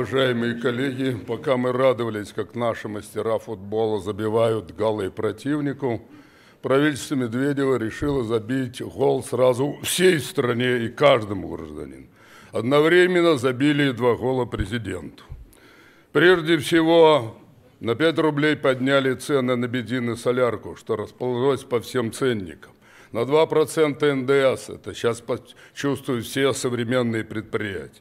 уважаемые коллеги, пока мы радовались, как наши мастера футбола забивают голы противнику, правительство Медведева решило забить гол сразу всей стране и каждому гражданину. Одновременно забили два гола президенту. Прежде всего, на 5 рублей подняли цены на бензин и солярку, что расползлось по всем ценникам. На 2% НДС, это сейчас чувствуют все современные предприятия.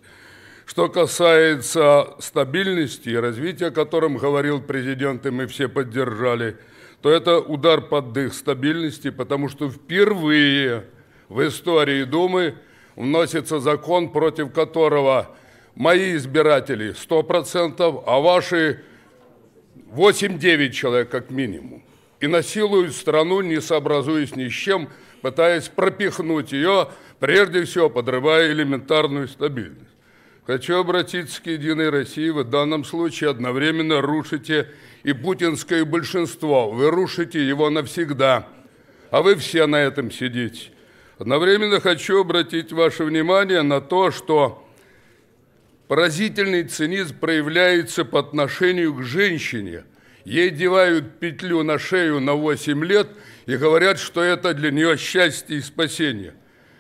Что касается стабильности и развития, о котором говорил президент, и мы все поддержали, то это удар под дых стабильности, потому что впервые в истории Думы вносится закон, против которого мои избиратели 100%, а ваши 8-9 человек как минимум. И насилуют страну, не сообразуясь ни с чем, пытаясь пропихнуть ее, прежде всего подрывая элементарную стабильность. Хочу обратиться к Единой России. Вы в данном случае одновременно рушите и путинское большинство. Вы рушите его навсегда. А вы все на этом сидите. Одновременно хочу обратить ваше внимание на то, что поразительный цинизм проявляется по отношению к женщине. Ей девают петлю на шею на 8 лет и говорят, что это для нее счастье и спасение.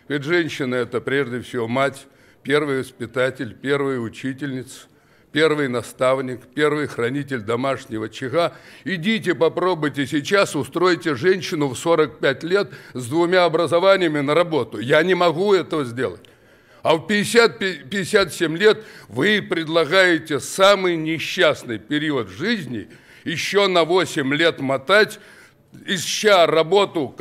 Ведь женщина – это прежде всего мать, первый воспитатель, первая учительниц, первый наставник, первый хранитель домашнего чага. Идите, попробуйте сейчас, устройте женщину в 45 лет с двумя образованиями на работу. Я не могу этого сделать. А в 50, 57 лет вы предлагаете самый несчастный период жизни еще на 8 лет мотать, ища работу,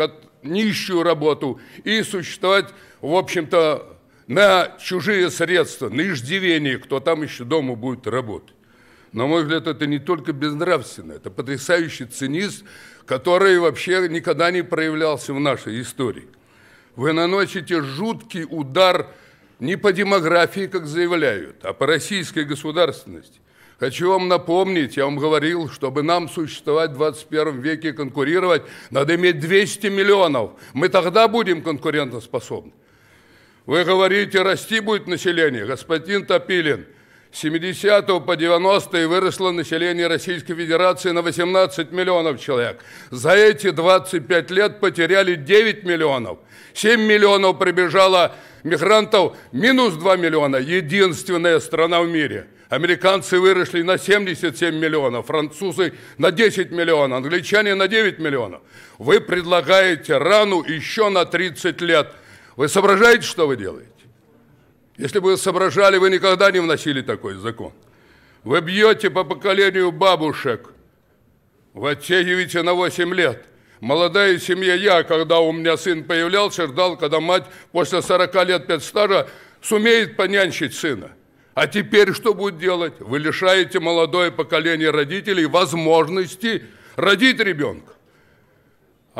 нищую работу и существовать, в общем-то, на чужие средства, на иждивение, кто там еще дома будет работать. На мой взгляд, это не только безнравственно, это потрясающий цинизм, который вообще никогда не проявлялся в нашей истории. Вы наносите жуткий удар не по демографии, как заявляют, а по российской государственности. Хочу вам напомнить, я вам говорил, чтобы нам существовать в 21 веке и конкурировать, надо иметь 200 миллионов. Мы тогда будем конкурентоспособны. Вы говорите, расти будет население. Господин Топилин, с 70 по 90 выросло население Российской Федерации на 18 миллионов человек. За эти 25 лет потеряли 9 миллионов. 7 миллионов прибежало мигрантов, минус 2 миллиона. Единственная страна в мире. Американцы выросли на 77 миллионов, французы на 10 миллионов, англичане на 9 миллионов. Вы предлагаете рану еще на 30 лет. Вы соображаете, что вы делаете? Если бы вы соображали, вы никогда не вносили такой закон. Вы бьете по поколению бабушек, вы оттягиваете на 8 лет. Молодая семья я, когда у меня сын появлялся, ждал, когда мать после 40 лет педстажа сумеет понянчить сына. А теперь что будет делать? Вы лишаете молодое поколение родителей возможности родить ребенка.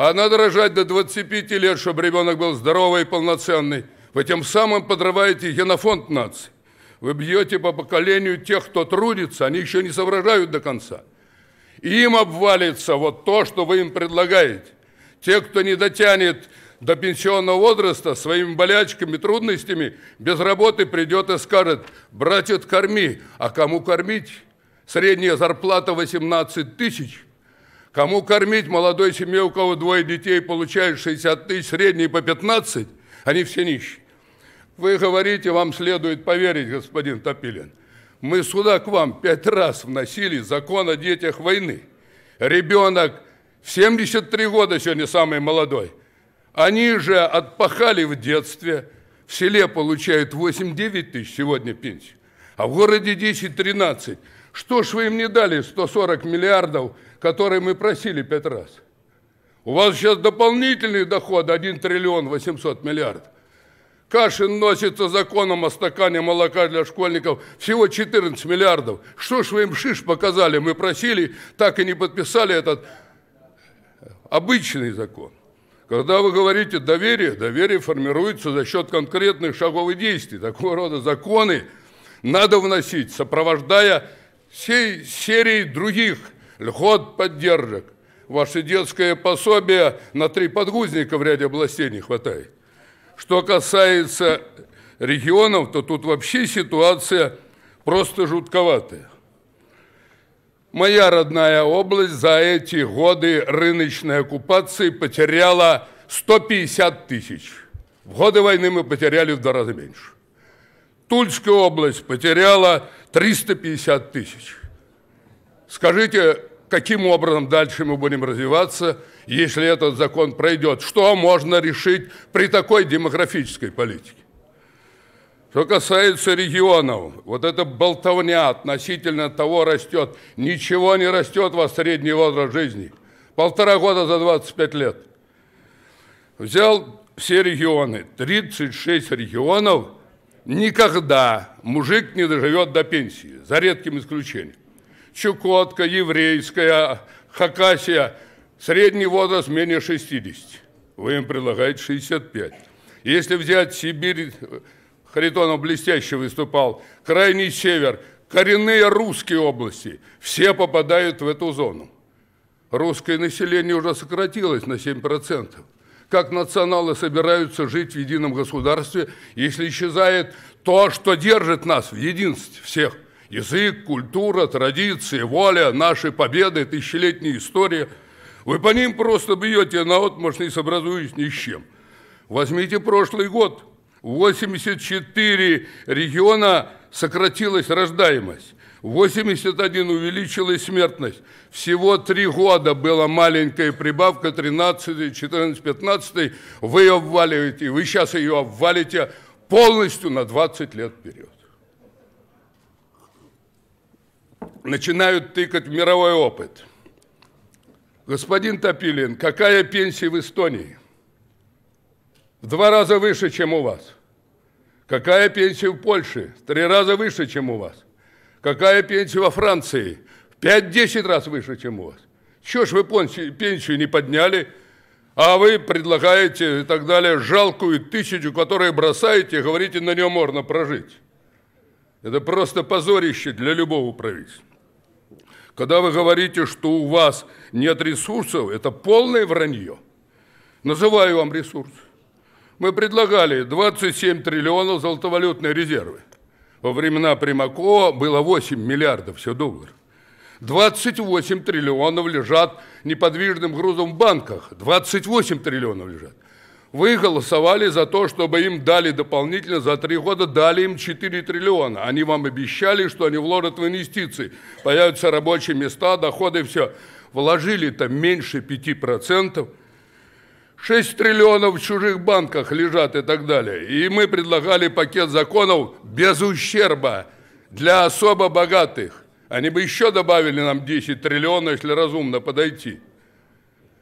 А надо рожать до 25 лет, чтобы ребенок был здоровый и полноценный. Вы тем самым подрываете генофонд нации. Вы бьете по поколению тех, кто трудится, они еще не соображают до конца. И им обвалится вот то, что вы им предлагаете. Те, кто не дотянет до пенсионного возраста, своими болячками, трудностями, без работы придет и скажет, братец, корми, а кому кормить? Средняя зарплата 18 тысяч – Кому кормить молодой семье, у кого двое детей получают 60 тысяч, средние по 15, они все нищие. Вы говорите, вам следует поверить, господин Топилин. Мы сюда к вам пять раз вносили закон о детях войны. Ребенок в 73 года сегодня самый молодой. Они же отпахали в детстве. В селе получают 8-9 тысяч сегодня пенсии, а в городе 10-13. Что ж вы им не дали 140 миллиардов – которые мы просили пять раз. У вас сейчас дополнительный доход 1 триллион 800 миллиардов. Кашин носится законом о стакане молока для школьников всего 14 миллиардов. Что ж вы им шиш показали? Мы просили, так и не подписали этот обычный закон. Когда вы говорите доверие, доверие формируется за счет конкретных шагов и действий. Такого рода законы надо вносить, сопровождая всей серией других льгот поддержек. Ваше детское пособие на три подгузника в ряде областей не хватает. Что касается регионов, то тут вообще ситуация просто жутковатая. Моя родная область за эти годы рыночной оккупации потеряла 150 тысяч. В годы войны мы потеряли в два раза меньше. Тульская область потеряла 350 тысяч. Скажите, каким образом дальше мы будем развиваться, если этот закон пройдет. Что можно решить при такой демографической политике? Что касается регионов, вот эта болтовня относительно того растет, ничего не растет во средний возраст жизни. Полтора года за 25 лет. Взял все регионы, 36 регионов, никогда мужик не доживет до пенсии, за редким исключением. Чукотка, еврейская, Хакасия. Средний возраст менее 60. Вы им предлагаете 65. Если взять Сибирь, Харитонов блестяще выступал, крайний север, коренные русские области, все попадают в эту зону. Русское население уже сократилось на 7%. Как националы собираются жить в едином государстве, если исчезает то, что держит нас в единстве всех – Язык, культура, традиции, воля, наши победы, тысячелетняя история. Вы по ним просто бьете на отмашь, не сообразуясь ни с чем. Возьмите прошлый год. В 84 региона сократилась рождаемость. В 81 увеличилась смертность. Всего три года была маленькая прибавка 13, 14, 15. Вы ее обваливаете, вы сейчас ее обвалите полностью на 20 лет вперед. начинают тыкать в мировой опыт. Господин Топилин, какая пенсия в Эстонии? В два раза выше, чем у вас. Какая пенсия в Польше? В три раза выше, чем у вас. Какая пенсия во Франции? В 5-10 раз выше, чем у вас. Чего ж вы пенсию не подняли, а вы предлагаете и так далее жалкую тысячу, которую бросаете, говорите, на нее можно прожить. Это просто позорище для любого правительства. Когда вы говорите, что у вас нет ресурсов, это полное вранье. Называю вам ресурс. Мы предлагали 27 триллионов золотовалютной резервы. Во времена Примако было 8 миллиардов, все доллар. 28 триллионов лежат неподвижным грузом в банках. 28 триллионов лежат. Вы голосовали за то, чтобы им дали дополнительно за три года, дали им 4 триллиона. Они вам обещали, что они вложат в инвестиции. Появятся рабочие места, доходы, все. вложили там меньше 5%. 6 триллионов в чужих банках лежат и так далее. И мы предлагали пакет законов без ущерба для особо богатых. Они бы еще добавили нам 10 триллионов, если разумно подойти.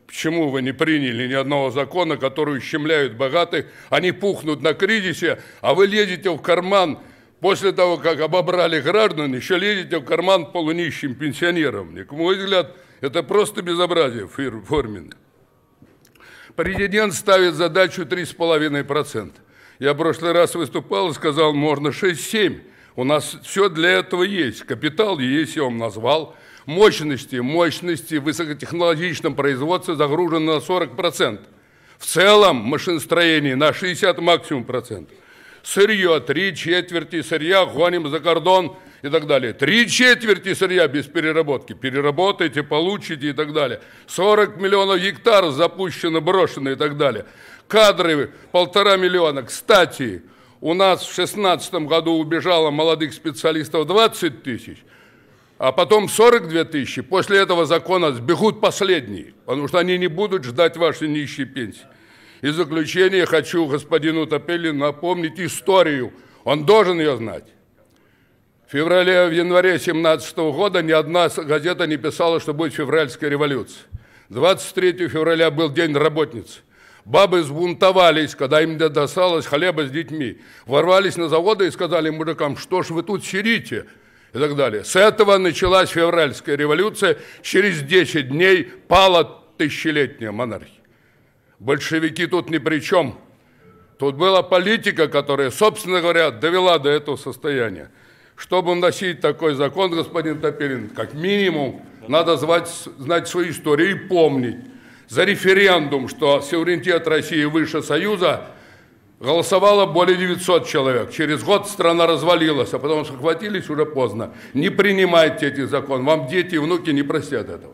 Почему вы не приняли ни одного закона, который ущемляют богатых? Они пухнут на кризисе, а вы лезете в карман после того, как обобрали граждан, еще лезете в карман полунищим пенсионерам. к мой взгляд, это просто безобразие форменное. Президент ставит задачу 3,5%. Я в прошлый раз выступал и сказал, можно 6-7%. У нас все для этого есть. Капитал есть, я вам назвал – мощности, мощности в высокотехнологичном производстве загружено на 40%. В целом машиностроении на 60 максимум процентов. Сырье, три четверти сырья гоним за кордон и так далее. Три четверти сырья без переработки. Переработайте, получите и так далее. 40 миллионов гектаров запущено, брошено и так далее. Кадры полтора миллиона. Кстати, у нас в 2016 году убежало молодых специалистов 20 тысяч – а потом 42 тысячи, после этого закона сбегут последние, потому что они не будут ждать ваши нищие пенсии. И в заключение хочу господину Топели напомнить историю. Он должен ее знать. В феврале, в январе 17 года ни одна газета не писала, что будет февральская революция. 23 февраля был день работниц. Бабы сбунтовались, когда им досталось хлеба с детьми. Ворвались на заводы и сказали мужикам, что ж вы тут сидите? и так далее. С этого началась февральская революция. Через 10 дней пала тысячелетняя монархия. Большевики тут ни при чем. Тут была политика, которая, собственно говоря, довела до этого состояния. Чтобы вносить такой закон, господин Топилин, как минимум, надо звать, знать свою историю и помнить за референдум, что суверенитет России выше Союза – Голосовало более 900 человек. Через год страна развалилась, а потом что уже поздно. Не принимайте эти законы. Вам дети и внуки не просят этого.